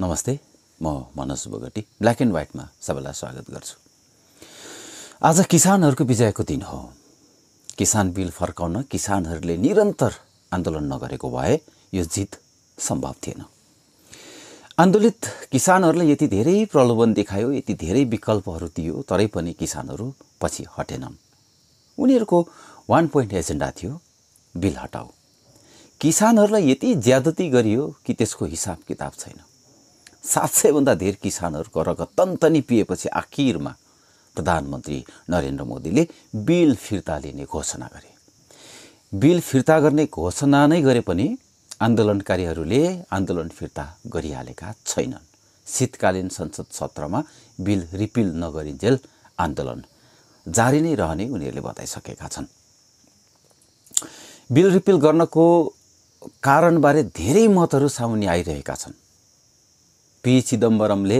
नमस्ते म Manoj Bogati black and व्हाइटमा सबैलाई स्वागत गर्छु आज किसानहरूको विजयको दिन हो किसान बिल फर्काउन किसानहरूले निरन्तर आन्दोलन नगरेको भए यो जित सम्भव थिएन आन्दोलित किसानहरूलाई यति धेरै प्रलोभन देखायो यति धेरै विकल्पहरू दियो तरै पनि किसानहरू पछि हटेनन् उनीहरूको वान पोइन्ट एजेन्डा थियो बिल हटाऊ किसानहरूलाई यति ज्यादती गरियो कि त्यसको हिसाब किताब छैन सात सयभन्दा धेर किसानहरूको रगत तन्तनी पिएपछि आखिरमा प्रधानमन्त्री नरेन्द्र मोदीले बिल फिर्ता लिने घोषणा गरे बिल फिर्ता गर्ने घोषणा नै गरे पनि आन्दोलनकारीहरूले आन्दोलन फिर्ता गरिहालेका छैनन् शीतकालीन संसद सत्रमा बिल रिपिल नगरिन्जेल आन्दोलन जारी नै रहने उनीहरूले बताइसकेका छन् बिल रिपिल गर्नको कारणबारे धेरै मतहरू सामुनि आइरहेका छन् पी चिदम्बरमले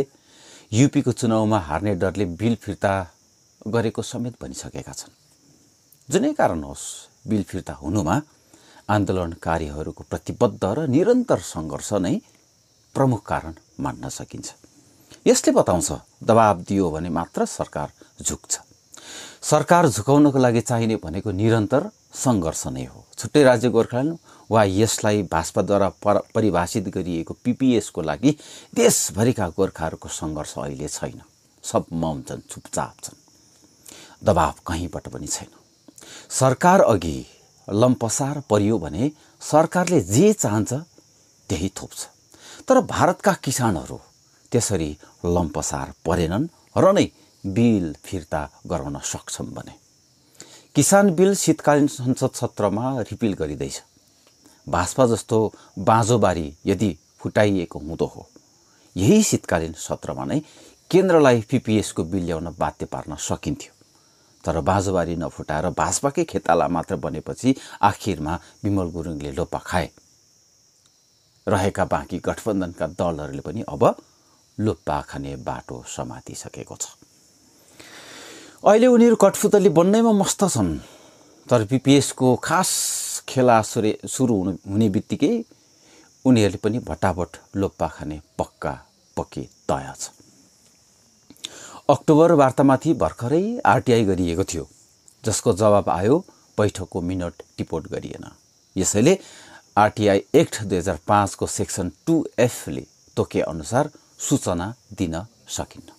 युपीको चुनावमा हार्ने डरले बिल फिर्ता गरेको समेत भनिसकेका छन् जुनै कारण होस् बिल फिर्ता हुनुमा आन्दोलनकारीहरूको प्रतिबद्ध र निरन्तर सङ्घर्ष नै प्रमुख कारण मान्न सकिन्छ यसले बताउँछ दबाब दियो भने मात्र सरकार झुक्छ सरकार झुकाउनको लागि चाहिने भनेको निरन्तर सङ्घर्ष नै हो छुट्टै राज्य गोर्खाल्यान्ड वा यसलाई भाजपाद्वारा पर परिभाषित गरिएको पिपिएसको लागि देशभरिका गोर्खाहरूको सङ्घर्ष अहिले छैन सब मौन छन् चुपचाप छन् दबाव कहीँबाट पनि छैन सरकार अघि लम्पसार परियो भने सरकारले जे चाहन्छ त्यही थोप्छ तर भारतका किसानहरू त्यसरी लम्पसार परेनन् र नै बिल फिर्ता गराउन सक्छन् भने किसान बिल शीतकालीन संसद सत्रमा रिपिल गरिँदैछ भास्पा जस्तो बाँझोबारी यदि फुटाइएको हुँदो हो यही शीतकालीन सत्रमा नै केन्द्रलाई पिपिएसको बिल ल्याउन बाध्य पार्न सकिन्थ्यो तर बाँझोबारी नफुटाएर भाजपाकै खेताला मात्र बनेपछि आखिरमा विमल गुरुङले लोपा खाए रहेका बाँकी गठबन्धनका दलहरूले पनि अब लोपा खाने बाटो समातिसकेको छ अहिले उनीहरू कठपुतली बन्नैमा मस्त छन् तर पिपिएसको खास खेला सुरे सुरु हुनु हुने बित्तिकै उनीहरूले पनि भटाभट लोप्पा खाने पक्का पक्की तय छ अक्टोबर वार्तामाथि भर्खरै आरटिआई गरिएको थियो जसको जवाब आयो बैठकको मिनट टिपोट गरिएन यसैले आरटिआई एक्ट दुई हजार पाँचको सेक्सन टु एफले अनुसार सूचना दिन सकिन्न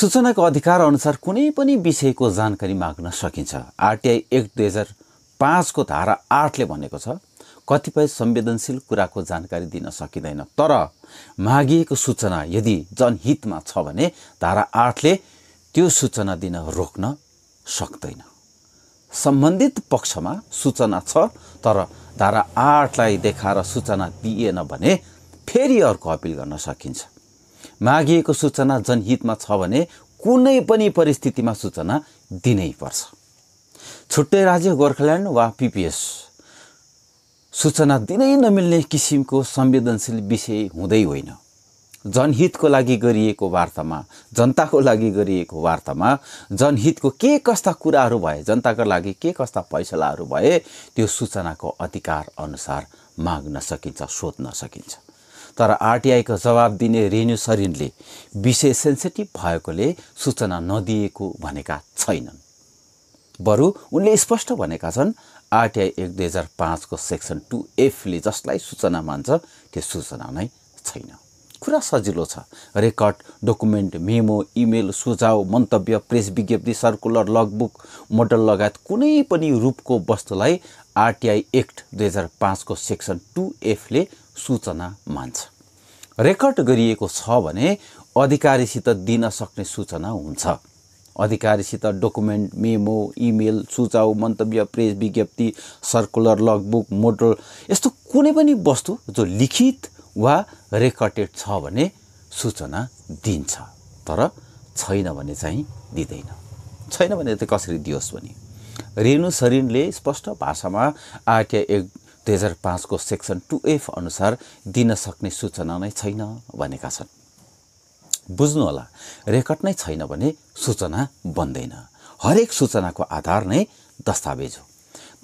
सूचनाको अधिकार अनुसार कुनै पनि विषयको जानकारी माग्न सकिन्छ आरटिआई एक दुई हजार पाँचको धारा आठले भनेको छ कतिपय संवेदनशील कुराको जानकारी दिन सकिँदैन तर मागिएको सूचना यदि जनहितमा छ भने धारा आठले त्यो सूचना दिन रोक्न सक्दैन सम्बन्धित पक्षमा सूचना छ तर धारा आठलाई देखाएर सूचना दिएन भने फेरि अर्को अपिल गर्न सकिन्छ मागिएको सूचना जनहितमा छ भने कुनै पनि परिस्थितिमा सूचना दिनै पर्छ छुट्टै राज्य गोर्खाल्यान्ड वा पिपिएस सूचना दिनै नमिल्ने किसिमको संवेदनशील विषय हुँदै होइन जनहितको लागि गरिएको वार्तामा जनताको लागि गरिएको वार्तामा जनहितको के कस्ता कुराहरू भए जनताको लागि के कस्ता फैसलाहरू भए त्यो सूचनाको अधिकार अनुसार माग्न सकिन्छ सोध्न सकिन्छ तर आरटिआईको जवाब दिने रेन्यु सरिनले विषय सेन्सिटिभ भएकोले सूचना नदिएको भनेका छैनन् बरु उनले स्पष्ट भनेका छन् आरटिआई एक दुई हजार पाँचको सेक्सन टु एफले जसलाई सूचना मान्छ त्यो सूचना नै छैन कुरा सजिलो छ रेकर्ड डकुमेन्ट मेमो इमेल सुझाव मन्तव्य प्रेस विज्ञप्ति सर्कुलर लगबुक मोडल लगायत कुनै पनि रूपको वस्तुलाई आरटिआई एक्ट दुई हजार पाँचको सेक्सन टु एफले सूचना मान्छ रेकर्ड गरिएको छ भने अधिकारीसित दिन सक्ने सूचना हुन्छ अधिकारीसित डकुमेन्ट मेमो इमेल सुझाउ मन्तव्य प्रेस विज्ञप्ति सर्कुलर लगबुक मोटर यस्तो कुनै पनि वस्तु जो लिखित वा रेकर्डेड छ भने सूचना दिन्छ तर छैन भने चाहिँ दिँदैन छैन भने त कसरी दियोस् भने रेणु सरिनले स्पष्ट भाषामा आर्टिया एक दुई हजार पाँचको सेक्सन टु एफ अनुसार दिन सक्ने सूचना नै छैन भनेका छन् बुझ्नुहोला रेकर्ड नै छैन भने सूचना बन्दैन हरेक सूचनाको आधार नै दस्तावेज हो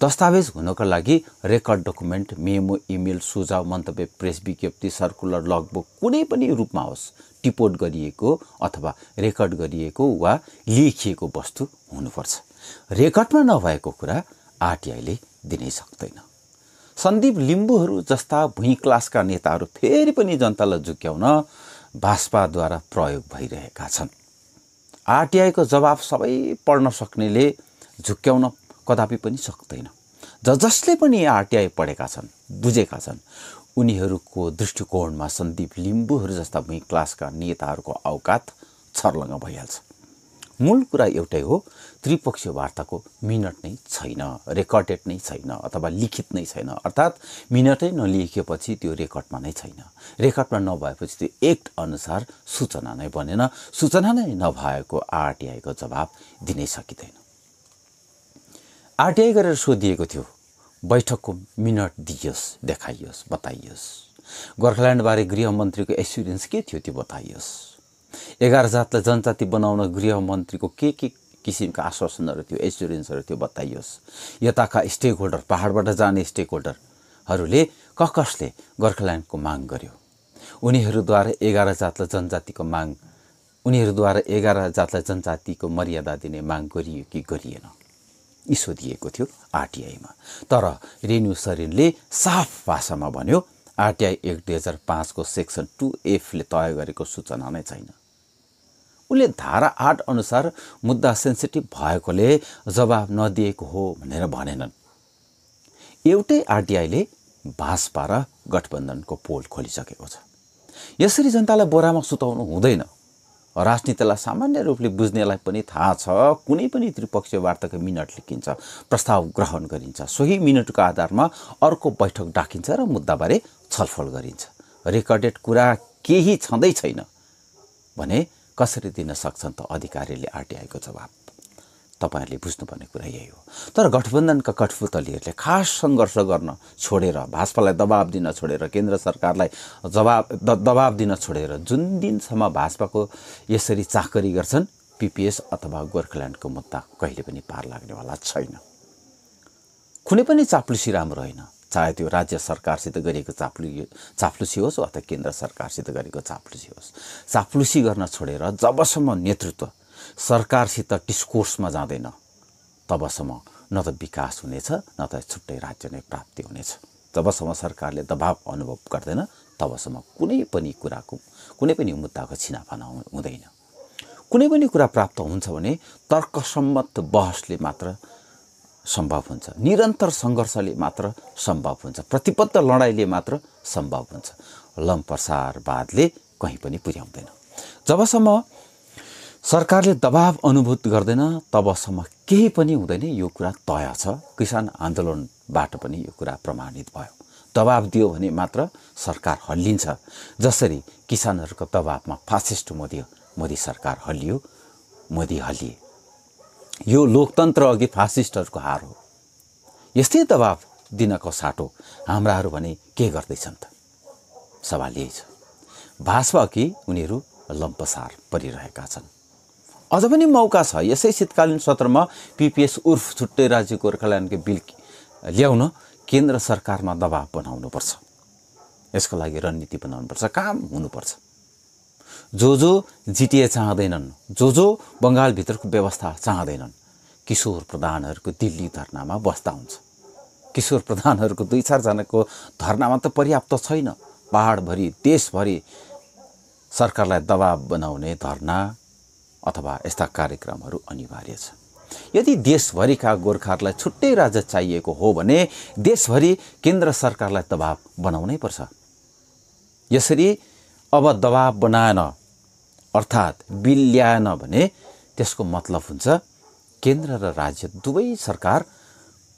दस्तावेज हुनको लागि रेकर्ड डकुमेन्ट मेमो इमेल सुझाव मन्तव्य प्रेस विज्ञप्ति सर्कुलर लगबुक कुनै पनि रूपमा होस् टिपोट गरिएको अथवा रेकर्ड गरिएको वा लेखिएको वस्तु हुनुपर्छ रेकर्डमा नभएको कुरा आरटिआईले दिनै सक्दैन सन्दीप लिम्बूहरू जस्ता भुइँ क्लासका नेताहरू फेरि पनि जनतालाई झुक्याउन भाजपाद्वारा प्रयोग भइरहेका छन् आरटिआईको जवाब सबै पढ्न सक्नेले झुक्क्याउन कदापि पनि सक्दैन ज जसले पनि आरटिआई पढेका छन् बुझेका छन् उनीहरूको दृष्टिकोणमा सन्दीप लिम्बूहरू जस्ता भुइँ क्लासका नेताहरूको अवकात छर्लङ्ग भइहाल्छ मूल कुरा एउटै हो त्रिपक्षीय वार्ताको मिनट नै छैन रेकर्डेड नै छैन अथवा लिखित नै छैन अर्थात् मिनटै नलेखिएपछि त्यो रेकर्डमा नै छैन रेकर्डमा नभएपछि त्यो एक्ट अनुसार सूचना नै बनेन सूचना नै नभएको आरटिआईको जवाब दिनै सकिँदैन आरटिआई गरेर सोधिएको थियो बैठकको मिनट दिइयोस् देखाइयोस् बताइयोस् गोर्खाल्यान्डबारे गृहमन्त्रीको एस्युरेन्स के थियो त्यो बताइयोस् एघार जातलाई जनजाति बनाउन गृहमन्त्रीको के के किसिमका आश्वासनहरू थियो एस्युरेन्सहरू थियो बताइयोस् यताका स्टेक होल्डर पाहाडबाट जाने स्टेक होल्डरहरूले क कसले गोर्खाल्यान्डको माग गर्यो उनीहरूद्वारा एघार जातलाई जनजातिको माग उनीहरूद्वारा एघार जातलाई जनजातिको मर्यादा दिने माग गरियो कि गरिएन यी सोधिएको थियो आरटिआईमा तर रेणु सरेनले साफ भाषामा भन्यो आरटिआई एक्ट दुई हजार पाँचको सेक्सन टु एफले तय गरेको सूचना नै छैन उसले धारा आठ अनुसार मुद्दा सेन्सिटिभ भएकोले जवाब नदिएको हो भनेर भनेनन् एउटै आरटिआईले भाजपा र गठबन्धनको पोल खोलिसकेको छ यसरी जनतालाई बोरामा सुताउनु हुँदैन राजनीतिलाई सामान्य रूपले बुझ्नेलाई पनि थाहा छ कुनै पनि त्रिपक्षीय वार्ताको मिनट लेखिन्छ प्रस्ताव ग्रहण गरिन्छ सोही मिनटको आधारमा अर्को बैठक डाकिन्छ र मुद्दाबारे छलफल गरिन्छ रेकर्डेड कुरा केही छँदै छैन भने कसरी दिन सक्छन् त अधिकारीले आरटिआईको जवाब तपाईँहरूले बुझ्नुपर्ने कुरा यही हो तर गठबन्धनका कठपुतलीहरूले खास सङ्घर्ष गर्न छोडेर भाजपालाई दबाब दिन छोडेर केन्द्र सरकारलाई जवाब द दबाब दिन छोडेर जुन दिनसम्म भाजपाको यसरी चाकरी गर्छन् पिपिएस अथवा गोर्खाल्यान्डको मुद्दा कहिले पनि पार लाग्नेवाला छैन कुनै पनि चाप्लुसी राम्रो होइन चाहे त्यो राज्य सरकारसित गरिएको चाप्लु चाप्लुसी होस् अथवा केन्द्र सरकारसित गरेको चाप्लुसी होस् चाप्लुसी गर्न छोडेर जबसम्म नेतृत्व सरकारसित डिस्कोर्समा जाँदैन तबसम्म न त विकास हुनेछ न त छुट्टै राज्य नै प्राप्ति हुनेछ जबसम्म सरकारले दबाव अनुभव गर्दैन तबसम्म कुनै पनि कुराको कुनै पनि मुद्दाको छिनाफाना हुँदैन कुनै पनि कुरा प्राप्त हुन्छ भने तर्कसम्मत बहसले मात्र सम्भव हुन्छ निरन्तर सङ्घर्षले मात्र सम्भव हुन्छ प्रतिबद्ध लडाइँले मात्र सम्भव हुन्छ लम्प्रसारवादले कहीँ पनि पुर्याउँदैन जबसम्म सरकारले दबाव अनुभूत गर्दैन तबसम्म केही पनि हुँदैन यो कुरा तय छ किसान आन्दोलनबाट पनि यो कुरा प्रमाणित भयो दबाब दियो भने मात्र सरकार हल्लिन्छ जसरी किसानहरूको दबाबमा फासिस्ट मोदी मोदी सरकार हल्लियो मोदी हल्लिए यो लोकतन्त्र अघि फासिस्टहरूको हार हो यस्तै दबाब दिनको साटो हाम्राहरू भने के गर्दैछन् त सवाल यही छ भाषा कि उनीहरू लम्पसार परिरहेका छन् अझ पनि मौका छ यसै शीतकालीन सत्रमा पिपिएस उर्फ छुट्टै राज्य गोर्खाल्यान्डको बिल ल्याउन केन्द्र सरकारमा दबाब बनाउनुपर्छ यसको लागि रणनीति बनाउनुपर्छ काम हुनुपर्छ जो जो जिटिए चाहँदैनन् जो जो बङ्गालभित्रको व्यवस्था चाहँदैनन् किशोर प्रधानहरूको दिल्ली धरनामा बस्दा हुन्छ किशोर प्रधानहरूको दुई चारजनाको धरनामा त पर्याप्त छैन पाहाडभरि देशभरि सरकारलाई दबाब बनाउने धर्ना अथवा यस्ता कार्यक्रमहरू अनिवार्य छ यदि देशभरिका गोर्खाहरूलाई छुट्टै राज्य चाहिएको हो भने देशभरि केन्द्र सरकारलाई दबाब बनाउनै पर्छ यसरी अब दबाब बनाएन अर्थात् बिल ल्याएन भने त्यसको मतलब हुन्छ केन्द्र र राज्य दुवै सरकार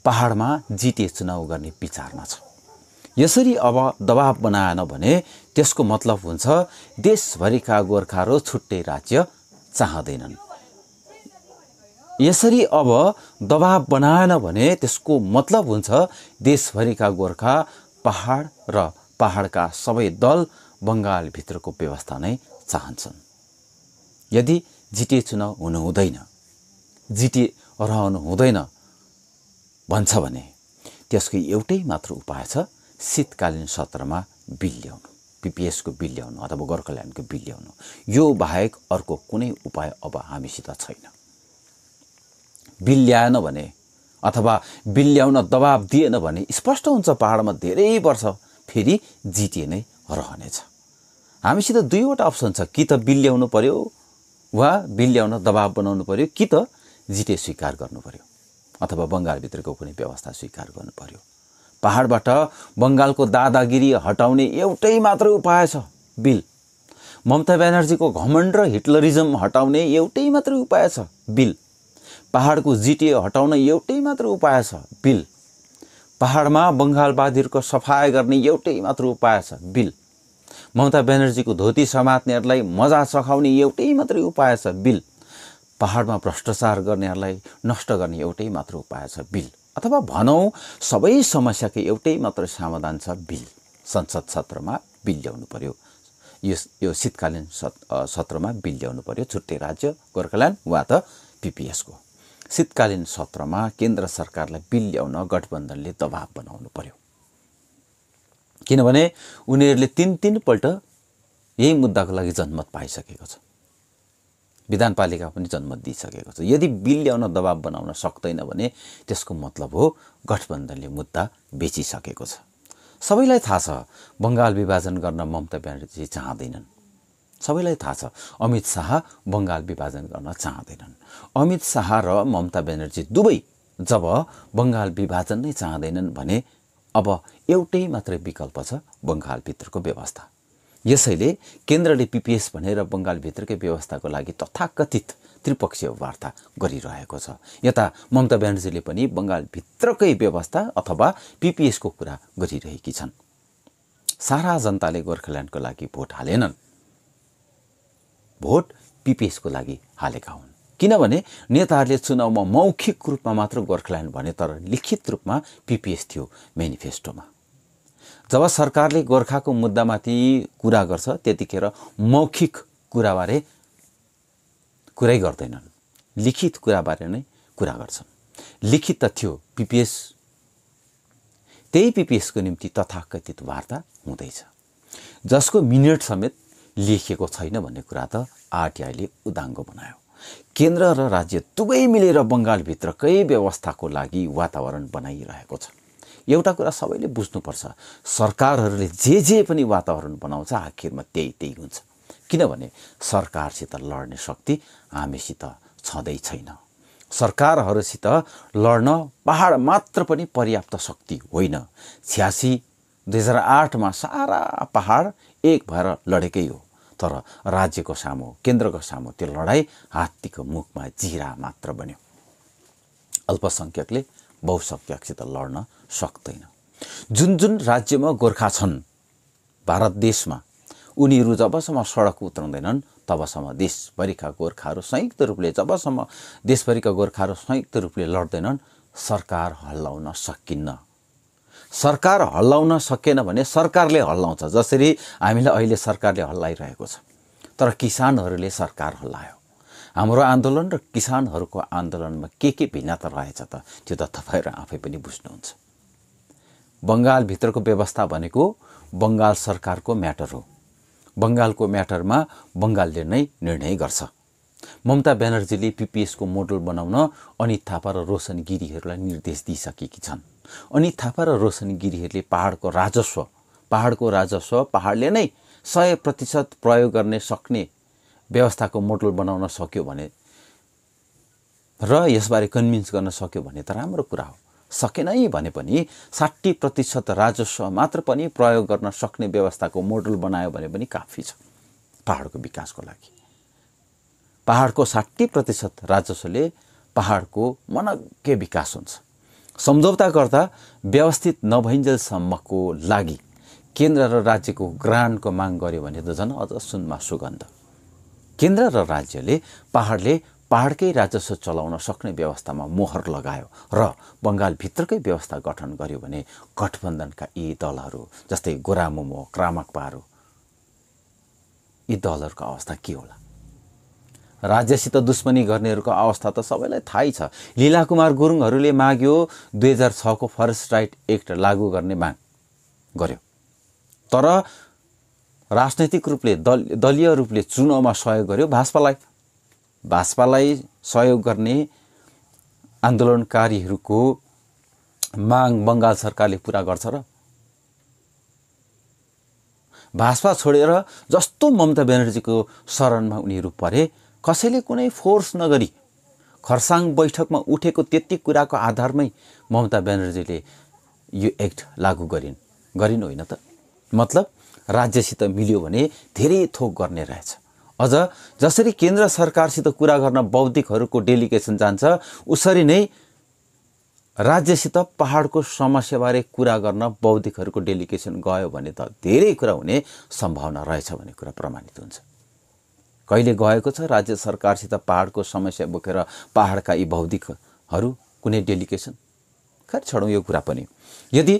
पहाडमा जिते चुनाव गर्ने विचारमा छ यसरी अब दबाब बनाएन भने त्यसको मतलब हुन्छ देशभरिका गोर्खाहरू छुट्टै राज्य चाहँदैनन् यसरी अब दबाब बनाएन भने त्यसको मतलब हुन्छ देशभरिका गोर्खा पहाड र पहाडका सबै दल बङ्गालभित्रको व्यवस्था नै चाहन्छन् यदि जिटिए चुनाव हुनुहुँदैन जिते रहनु हुँदैन भन्छ भने त्यसको एउटै मात्र उपाय छ शीतकालीन सत्रमा बिल ल्याउनु पिपिएसको बिल ल्याउनु अथवा गोर्खाल्यान्डको बिल ल्याउनु यो बाहेक अर्को कुनै उपाय अब हामीसित छैन बिल ल्याएन भने अथवा बिल ल्याउन दबाब दिएन भने स्पष्ट हुन्छ पाहाडमा धेरै वर्ष फेरि जिटिए नै रहनेछ हामीसित दुईवटा अप्सन छ कि त बिल ल्याउनु पर्यो वा बिल ल्याउन दबाब बनाउनु पर्यो कि त जिते स्वीकार गर्नु पर्यो अथवा बङ्गालभित्रको कुनै व्यवस्था स्वीकार गर्नु पर्यो पाहाडबाट बङ्गालको दादागिरी हटाउने एउटै मात्र उपाय छ बिल ममता ब्यानर्जीको घमण्ड र हिटलरिजम हटाउने एउटै मात्र उपाय छ बिल पहाडको जिटिए हटाउन एउटै मात्र उपाय छ बिल पाहाडमा बङ्गालवादीहरूको सफाय गर्ने एउटै मात्र उपाय छ बिल ममता ब्यानर्जीको धोती समात्नेहरूलाई मजा सखाउने एउटै मात्रै उपाय छ बिल पहाडमा भ्रष्टाचार गर्नेहरूलाई नष्ट गर्ने एउटै मात्र उपाय छ बिल अथवा भनौँ सबै समस्याको एउटै मात्र समाधान छ बिल संसद सत्रमा बिल ल्याउनु पर्यो यस यो शीतकालीन सत्रमा बिल ल्याउनु पर्यो छुट्टै राज्य गोर्खाल्यान्ड वा त पिपिएसको शीतकालीन सत्रमा केन्द्र सरकारलाई बिल ल्याउन गठबन्धनले दबाब बनाउनु पर्यो किनभने उनीहरूले तिन तिनपल्ट यही मुद्दाको लागि जनमत पाइसकेको छ विधानपालिका पनि जन्म दिइसकेको छ यदि बिल ल्याउन दबाब बनाउन सक्दैन भने त्यसको मतलब हो गठबन्धनले मुद्दा बेचिसकेको छ सबैलाई थाहा छ बङ्गाल विभाजन गर्न ममता ब्यानर्जी चाहँदैनन् सबैलाई थाहा छ अमित शाह बङ्गाल विभाजन गर्न चाहँदैनन् अमित शाह र ममता ब्यानर्जी दुवै जब बङ्गाल विभाजन नै चाहँदैनन् भने अब एउटै मात्रै विकल्प छ बङ्गालभित्रको व्यवस्था यसैले केन्द्रले पिपिएस भनेर बङ्गालभित्रकै व्यवस्थाको लागि तथाकथित त्रिपक्षीय वार्ता गरिरहेको छ यता ममता ब्यानर्जीले पनि बङ्गालभित्रकै व्यवस्था अथवा पिपिएसको कुरा गरिरहेकी छन् सारा जनताले गोर्खाल्यान्डको लागि भोट हालेनन् भोट पिपिएसको लागि हालेका हुन् किनभने नेताहरूले चुनावमा मौखिक रूपमा मात्र गोर्खाल्यान्ड भने तर लिखित रूपमा पिपिएस थियो मेनिफेस्टोमा जब सरकारले गोर्खाको मुद्दामाथि कुरा गर्छ त्यतिखेर मौखिक कुराबारे कुरै गर्दैनन् लिखित कुराबारे नै कुरा गर्छन् लिखित त थियो पिपिएस त्यही पिपिएसको निम्ति तथाकथित वार्ता हुँदैछ जसको मिनेट समेत लेखिएको छैन भन्ने कुरा त आरटिआईले उदाङ्गो बनायो केन्द्र र राज्य दुवै मिलेर बङ्गालभित्रकै व्यवस्थाको लागि वातावरण बनाइरहेको छ एउटा कुरा सबैले बुझ्नुपर्छ सरकारहरूले जे जे पनि वातावरण बनाउँछ आखिरमा त्यही त्यही हुन्छ किनभने सरकारसित लड्ने शक्ति हामीसित छँदै छैन सरकारहरूसित लड्न पहाड मात्र पनि पर्याप्त शक्ति होइन छ्यासी दुई हजार आठमा सारा पहाड एक भएर लडेकै हो तर राज्यको सामु केन्द्रको सामु त्यो लडाइँ हात्तीको मुखमा जिरा मात्र बन्यो अल्पसङ्ख्यकले बहुसङ्ख्यकसित लड्न सक्दैन जुन जुन राज्यमा गोर्खा छन् भारत देशमा उनीहरू जबसम्म सडक उत्राउँदैनन् तबसम्म देशभरिका गोर्खाहरू संयुक्त रूपले जबसम्म देशभरिका गोर्खाहरू संयुक्त रूपले लड्दैनन् सरकार हल्लाउन सकिन्न सरकार हल्लाउन सकेन भने सरकारले हल्लाउँछ जसरी हामीलाई अहिले सरकारले हल्लाइरहेको छ तर किसानहरूले सरकार हल्लायो हाम्रो आन्दोलन र किसानहरूको आन्दोलनमा के के भिन्नता रहेछ त त्यो त तपाईँहरू आफै पनि बुझ्नुहुन्छ बङ्गालभित्रको व्यवस्था भनेको बङ्गाल सरकारको म्याटर हो बङ्गालको म्याटरमा बङ्गालले नै निर्णय गर्छ ममता ब्यानर्जीले पिपिएसको मोडल बनाउन अनित थापा र रोशन गिरीहरूलाई निर्देश दिइसकेकी छन् अनित थापा र रोशन गिरीहरूले पहाडको राजस्व पहाडको राजस्व पहाडले नै सय प्रतिशत प्रयोग गर्ने सक्ने व्यवस्थाको मोडल बनाउन सक्यो भने र यसबारे कन्भिन्स गर्न सक्यो भने त राम्रो कुरा हो सकेनै भने पनि साठी प्रतिशत राजस्व मात्र पनि प्रयोग गर्न सक्ने व्यवस्थाको मोडल बनायो भने पनि काफी छ पाहाडको विकासको लागि पाहाडको साठी प्रतिशत राजस्वले पाहाडको मनज्ञ विकास हुन्छ सम्झौता गर्दा व्यवस्थित नभइन्जेलसम्मको लागि केन्द्र र राज्यको ग्रान्टको माग गर्यो भने त झन् अझ सुनमा सुगन्ध केन्द्र र राज्यले पहाडले पाहाडकै राजस्व चलाउन सक्ने व्यवस्थामा मोहर लगायो र बङ्गालभित्रकै व्यवस्था गठन गर्यो भने गठबन्धनका यी दलहरू जस्तै गोरामुमो क्रामकपाहरू यी दलहरूको अवस्था के होला राज्यसित दुश्मनी गर्नेहरूको अवस्था त सबैलाई थाहै छ लीला कुमार गुरुङहरूले माग्यो दुई हजार छको फरेस्ट राइट एक्ट लागू गर्ने माग गर्यो तर राजनैतिक रूपले दल दलीय रूपले चुनावमा सहयोग गर्यो भाजपालाई भाजपालाई सहयोग गर्ने आन्दोलनकारीहरूको माग बङ्गाल सरकारले पुरा गर्छ र भाजपा छोडेर जस्तो ममता ब्यानर्जीको शरणमा उनीहरू परे कसैले कुनै फोर्स नगरी खरसाङ बैठकमा उठेको त्यति कुराको आधारमै ममता ब्यानर्जीले यो एक्ट लागू गरिन् गरिन् होइन त मतलब राज्यसित मिल्यो भने धेरै थोक गर्ने रहेछ अझ जसरी केन्द्र सरकारसित कुरा गर्न बौद्धिकहरूको डेलिगेसन जान्छ उसरी नै राज्यसित पहाडको समस्याबारे कुरा गर्न बौद्धिकहरूको डेलिगेसन गयो भने त धेरै कुरा हुने सम्भावना रहेछ भन्ने कुरा प्रमाणित हुन्छ कहिले गएको छ राज्य सरकारसित पहाडको समस्या बोकेर पहाडका यी बौद्धिकहरू कुनै डेलिगेसन खै छडौँ यो कुरा पनि यदि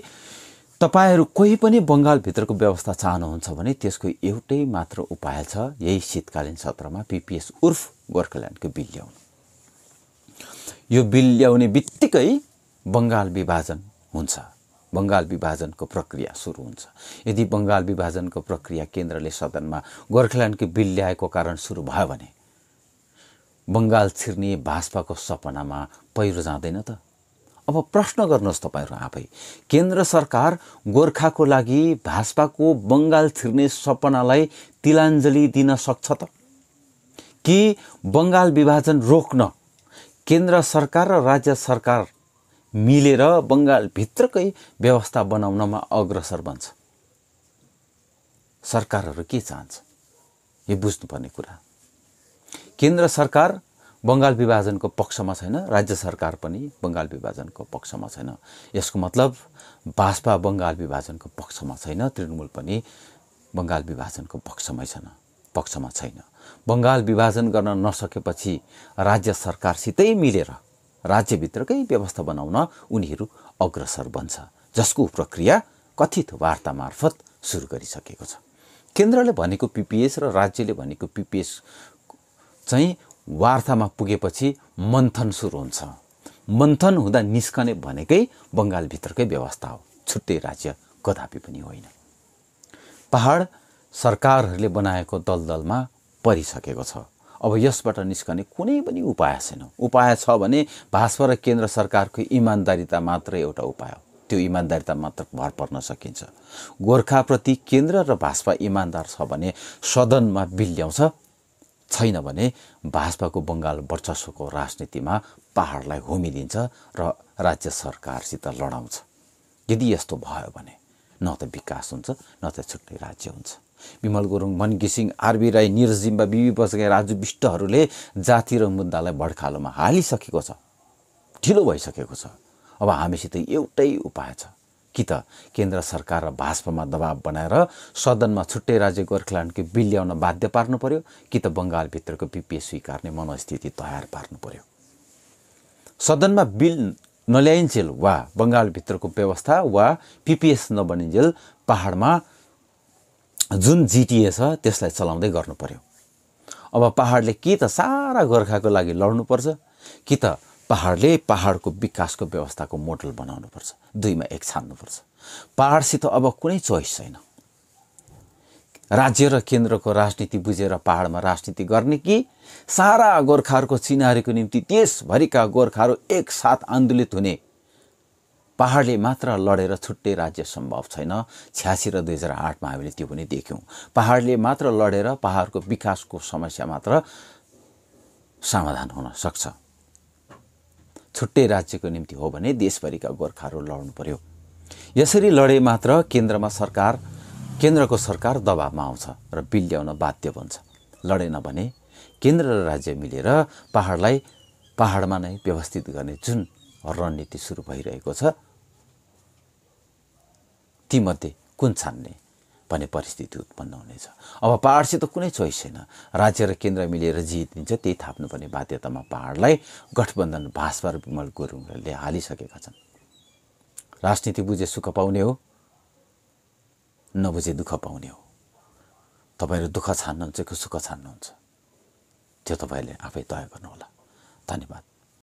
तपाईँहरू कोही पनि बङ्गालभित्रको व्यवस्था चाहनुहुन्छ भने त्यसको एउटै मात्र उपाय छ यही शीतकालीन सत्रमा पिपिएस उर्फ गोर्खाल्यान्डको बिल ल्याउनु यो बिल ल्याउने बित्तिकै बङ्गाल विभाजन हुन्छ बङ्गाल विभाजनको प्रक्रिया सुरु हुन्छ यदि बङ्गाल विभाजनको प्रक्रिया केन्द्रले सदनमा गोर्खाल्यान्डको बिल ल्याएको कारण सुरु भयो भने बङ्गाल छिर्ने भाजपाको सपनामा पहिरो जाँदैन त अब प्रश्न गर्नुहोस् तपाईँहरू आफै केन्द्र सरकार गोर्खाको लागि भाजपाको बङ्गाल छिर्ने सपनालाई तिलाञ्जली दिन सक्छ त कि बङ्गाल विभाजन रोक्न केन्द्र सरकार र राज्य सरकार मिलेर बङ्गालभित्रकै व्यवस्था बनाउनमा अग्रसर बन्छ सरकारहरू के चाहन्छ यो बुझ्नुपर्ने कुरा केन्द्र सरकार बङ्गाल विभाजनको पक्षमा छैन राज्य सरकार पनि बङ्गाल विभाजनको पक्षमा छैन यसको मतलब भाजपा बङ्गाल विभाजनको पक्षमा छैन तृणमूल पनि बङ्गाल विभाजनको पक्षमै छैन पक्षमा छैन बङ्गाल विभाजन गर्न नसकेपछि राज्य सरकारसितै मिलेर राज्यभित्रकै व्यवस्था बनाउन उनीहरू अग्रसर बन्छ जसको प्रक्रिया कथित वार्ता मार्फत सुरु गरिसकेको छ केन्द्रले भनेको पिपिएस र राज्यले भनेको पिपिएस चाहिँ वार्तामा पुगेपछि मन्थन सुरु हुन्छ मन्थन हुँदा निस्कने भनेकै बङ्गालभित्रकै व्यवस्था हो छुट्टै राज्य कदापि पनि होइन पहाड सरकारहरूले बनाएको दलदलमा परिसकेको छ अब यसबाट निस्कने कुनै पनि उपाय छैन उपाय छ भने भाजपा र केन्द्र सरकारको इमान्दारिता मात्र एउटा उपाय हो त्यो इमान्दारिता मात्र भर पर्न सकिन्छ गोर्खाप्रति केन्द्र र भाजपा इमान्दार छ भने सदनमा बिल ल्याउँछ छैन भने भाजपाको बङ्गाल वर्चस्वको राजनीतिमा पाहाडलाई होमिदिन्छ र राज्य सरकारसित लडाउँछ यदि यस्तो भयो भने न त विकास हुन्छ न त छुट्टै राज्य हुन्छ विमल गुरुङ मन घिसिङ आरबी राई निरजिम्बा बिबी बसका राजु विष्टहरूले जाति र मुद्दालाई बडखालोमा हालिसकेको छ ढिलो भइसकेको छ अब हामीसित एउटै उपाय छ कि त केन्द्र सरकार र भाजपामा दबाब बनाएर सदनमा छुट्टै राज्य गोर्खाल्यान्डको बिल ल्याउन बाध्य पार्नु पर्यो कि त बङ्गालभित्रको पिपिए स्वीकार्ने मनस्थिति तयार पार्नु पर्यो सदनमा बिल नल्याइन्जेल वा बङ्गालभित्रको व्यवस्था वा पिपिएस नबनिन्जेल पाहाडमा जुन जिटिए छ त्यसलाई चलाउँदै गर्नु पर्यो अब पाहाडले कि त सारा गोर्खाको लागि लड्नुपर्छ कि त पाहाडले पाहाडको विकासको व्यवस्थाको मोडल बनाउनुपर्छ दुईमा एक छान्नुपर्छ पाहाडसित अब कुनै चोइस छैन राज्य र केन्द्रको राजनीति बुझेर पाहाडमा राजनीति गर्ने कि सारा गोर्खाहरूको चिनारीको निम्ति देशभरिका गोर्खाहरू एकसाथ आन्दोलित हुने पाहाडले मात्र लडेर छुट्टै राज्य सम्भव छैन छ्यासी र दुई हजार आठमा हामीले त्यो पनि देख्यौँ पाहाडले मात्र लडेर पाहाडको विकासको समस्या मात्र समाधान हुन सक्छ छुट्टै राज्यको निम्ति हो भने देशभरिका गोर्खाहरू लड्नु पर्यो यसरी लडे मात्र केन्द्रमा सरकार केन्द्रको सरकार दबावमा आउँछ र बिल ल्याउन बाध्य बन्छ लडेन भने केन्द्र र राज्य मिलेर पाहाडलाई पाहाडमा नै व्यवस्थित गर्ने जुन रणनीति सुरु भइरहेको छ तीमध्ये कुन छान्ने भन्ने परिस्थिति उत्पन्न हुनेछ अब पाहाडसित कुनै चोइस छैन राज्य र केन्द्र मिलेर दिन्छ त्यही थाप्नुपर्ने बाध्यतामा पाहाडलाई गठबन्धन भाषा र विमल गुरुङहरूले हालिसकेका छन् राजनीति बुझे सुख पाउने हो नबुझे दुःख पाउने हो तपाईँहरू दुःख छान्नुहुन्छ कि सुख छान्नुहुन्छ त्यो तपाईँहरूले आफै तय गर्नुहोला धन्यवाद